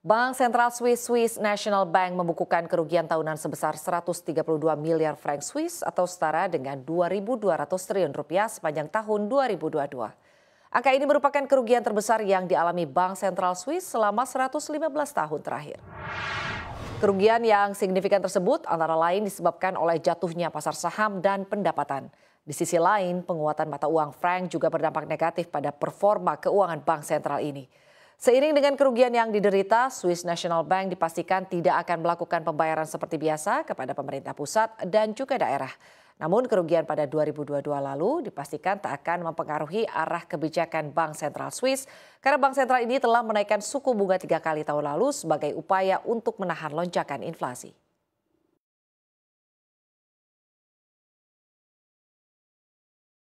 Bank Sentral Swiss Swiss National Bank membukukan kerugian tahunan sebesar 132 miliar franc Swiss atau setara dengan 2.200 triliun rupiah sepanjang tahun 2022. Angka ini merupakan kerugian terbesar yang dialami Bank Sentral Swiss selama 115 tahun terakhir. Kerugian yang signifikan tersebut antara lain disebabkan oleh jatuhnya pasar saham dan pendapatan. Di sisi lain, penguatan mata uang franc juga berdampak negatif pada performa keuangan bank sentral ini. Seiring dengan kerugian yang diderita, Swiss National Bank dipastikan tidak akan melakukan pembayaran seperti biasa kepada pemerintah pusat dan juga daerah. Namun kerugian pada 2022 lalu dipastikan tak akan mempengaruhi arah kebijakan Bank Sentral Swiss karena Bank Sentral ini telah menaikkan suku bunga tiga kali tahun lalu sebagai upaya untuk menahan lonjakan inflasi.